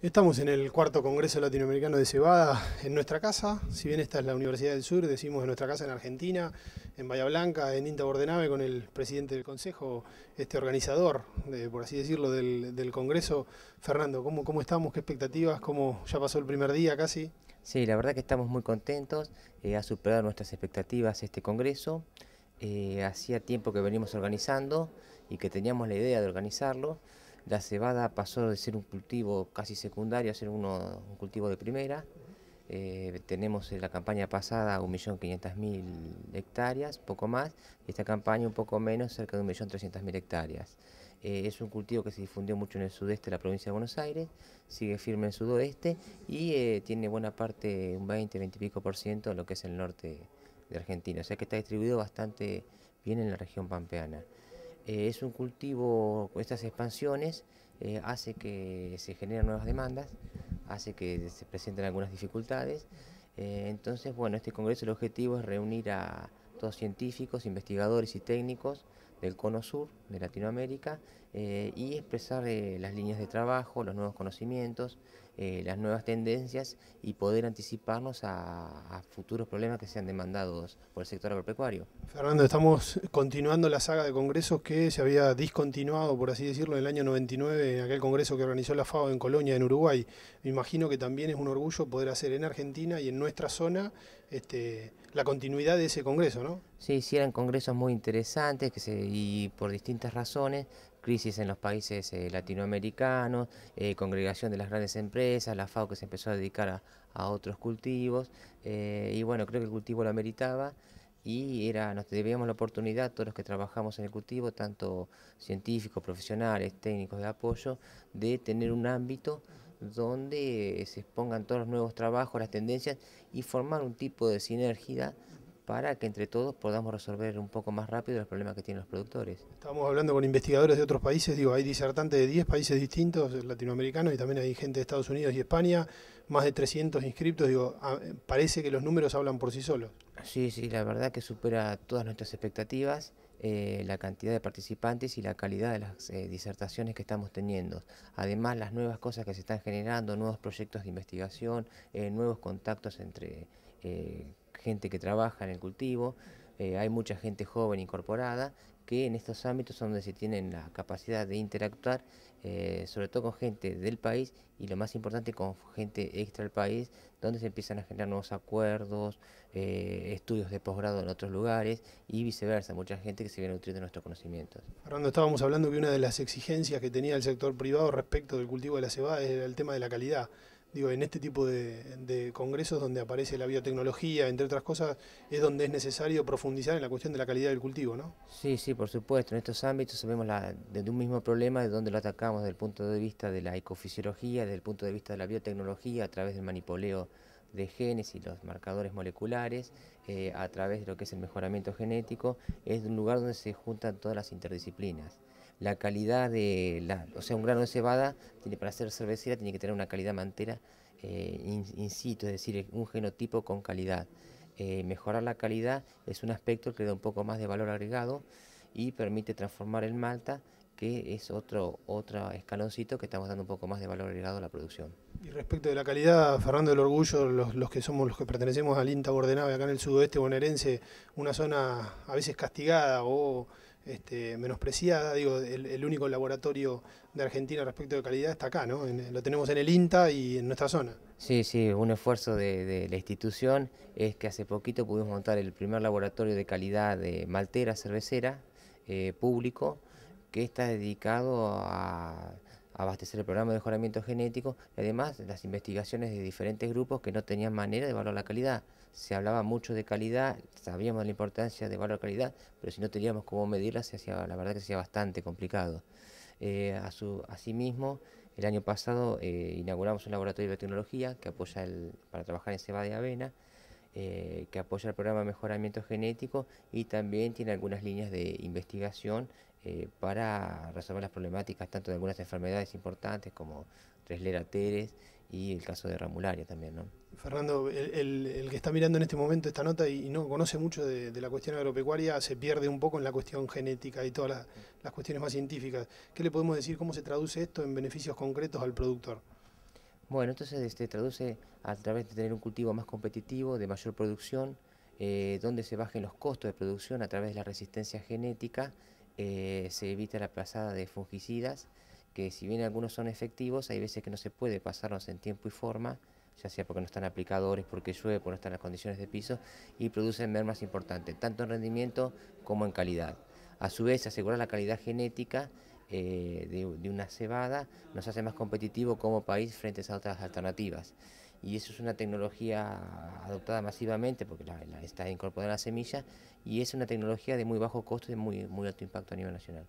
Estamos en el cuarto Congreso Latinoamericano de Cebada en nuestra casa, si bien esta es la Universidad del Sur, decimos en nuestra casa en Argentina, en Bahía Blanca, en Inta Bordenave con el presidente del Consejo, este organizador, por así decirlo, del, Congreso. Fernando, ¿cómo, estamos? ¿Qué expectativas? ¿Cómo ya pasó el primer día casi? Sí, la verdad que estamos muy contentos, eh, ha superado nuestras expectativas este Congreso. Eh, hacía tiempo que venimos organizando y que teníamos la idea de organizarlo. La cebada pasó de ser un cultivo casi secundario a ser uno, un cultivo de primera. Eh, tenemos en la campaña pasada 1.500.000 hectáreas, poco más, y esta campaña un poco menos, cerca de 1.300.000 hectáreas. Eh, es un cultivo que se difundió mucho en el sudeste de la provincia de Buenos Aires, sigue firme en el sudoeste y eh, tiene buena parte, un 20, 20 y pico por ciento, lo que es el norte de Argentina. O sea que está distribuido bastante bien en la región pampeana. Eh, es un cultivo, estas expansiones hacen eh, hace que se generen nuevas demandas, hace que se presenten algunas dificultades. Eh, entonces, bueno, este congreso el objetivo es reunir a todos científicos, investigadores y técnicos del cono sur de Latinoamérica y expresar las líneas de trabajo, los nuevos conocimientos, eh, las nuevas tendencias y poder anticiparnos a, futuros problemas que sean demandados por el sector agropecuario. Fernando, estamos continuando la saga de congresos que se había discontinuado, por así decirlo, en el año 99, en aquel congreso que organizó la FAO en Colonia, en Uruguay. Me imagino que también es un orgullo poder hacer en Argentina y en nuestra zona este, la continuidad de ese congreso, ¿no? Sí, hicieron congresos muy interesantes que se, y por distintas razones, crisis en los países eh, latinoamericanos, eh, congregación de las grandes empresas, la FAO que se empezó a dedicar a, otros cultivos, eh, y bueno, creo que el cultivo lo meritaba y era, nos debíamos la oportunidad, todos los que trabajamos en el cultivo, tanto científicos, profesionales, técnicos de apoyo, de tener un ámbito donde se expongan todos los nuevos trabajos, las tendencias y formar un tipo de sinergia para que entre todos podamos resolver un poco más rápido los problemas que tienen los productores. Estamos hablando con investigadores de otros países, digo, hay disertantes de 10 países distintos, latinoamericanos, y también hay gente de Estados Unidos y España, más de 300 inscriptos, digo, ah, parece que los números hablan por sí solos. Sí, sí, la verdad que supera todas nuestras expectativas. Eh, la cantidad de participantes y la calidad de las eh, disertaciones que estamos teniendo. Además, las nuevas cosas que se están generando, nuevos proyectos de investigación, eh, nuevos contactos entre gente que trabaja en el cultivo. Eh, hay mucha gente joven incorporada que en estos ámbitos son donde se tienen la capacidad de interactuar, eh, sobre todo con gente del país y lo más importante con gente extra del país, donde se empiezan a generar nuevos acuerdos, eh, estudios de posgrado en otros lugares y viceversa, mucha gente que se viene nutriendo de nuestros conocimientos. Fernando, estábamos hablando que una de las exigencias que tenía el sector privado respecto del cultivo de la cebada es el tema de la calidad digo, en este tipo de, congresos donde aparece la biotecnología, entre otras cosas, es donde es necesario profundizar en la cuestión de la calidad del cultivo, ¿no? Sí, sí, por supuesto. En estos ámbitos sabemos desde un mismo problema de donde lo atacamos desde el punto de vista de la ecofisiología, desde el punto de vista de la biotecnología, a través del manipuleo de genes y los marcadores moleculares, eh, a través de lo que es el mejoramiento genético, es un lugar donde se juntan todas las interdisciplinas la calidad de la, o sea, un grano de cebada tiene para ser cervecera tiene que tener una calidad mantera eh, in, situ, es decir, un genotipo con calidad. Eh, mejorar la calidad es un aspecto que da un poco más de valor agregado y permite transformar el malta, que es otro, otro escaloncito que estamos dando un poco más de valor agregado a la producción. Y respecto de la calidad, Fernando del Orgullo, los, que somos, los que pertenecemos al INTA Bordenave acá en el sudoeste bonaerense, una zona a veces castigada o este, menospreciada. Digo, el, único laboratorio de Argentina respecto de calidad está acá, ¿no? Eh, lo tenemos en el INTA y en nuestra zona. Sí, sí, un esfuerzo de, la institución es que hace poquito pudimos montar el primer laboratorio de calidad de maltera cervecera eh, público que está dedicado a abastecer el programa de mejoramiento genético y además las investigaciones de diferentes grupos que no tenían manera de evaluar la calidad. Se hablaba mucho de calidad, sabíamos la importancia de evaluar calidad, pero si no teníamos cómo medirla, se hacía, la verdad que se hacía bastante complicado. Eh, a su, asimismo, el año pasado eh, inauguramos un laboratorio de biotecnología que apoya el, para trabajar en cebada de avena, eh, que apoya el programa de mejoramiento genético y también tiene algunas líneas de investigación eh, para resolver las problemáticas tanto de algunas enfermedades importantes como Tresler-Ateres y el caso de Ramularia también. ¿no? Fernando, el, que está mirando en este momento esta nota y, no conoce mucho de, la cuestión agropecuaria se pierde un poco en la cuestión genética y todas las, cuestiones más científicas. ¿Qué le podemos decir? ¿Cómo se traduce esto en beneficios concretos al productor? Bueno, entonces se este, traduce a través de tener un cultivo más competitivo, de mayor producción, eh, donde se bajen los costos de producción a través de la resistencia genética eh, se evita la plazada de fungicidas, que si bien algunos son efectivos, hay veces que no se puede pasarlos en tiempo y forma, ya sea porque no están aplicadores, porque llueve, porque no están las condiciones de piso, y producen mermas importantes, tanto en rendimiento como en calidad. A su vez, asegurar la calidad genética eh, de, una cebada nos hace más competitivo como país frente a otras alternativas y eso es una tecnología adoptada masivamente porque la, está incorporada en la semilla y es una tecnología de muy bajo costo y de muy, muy alto impacto a nivel nacional.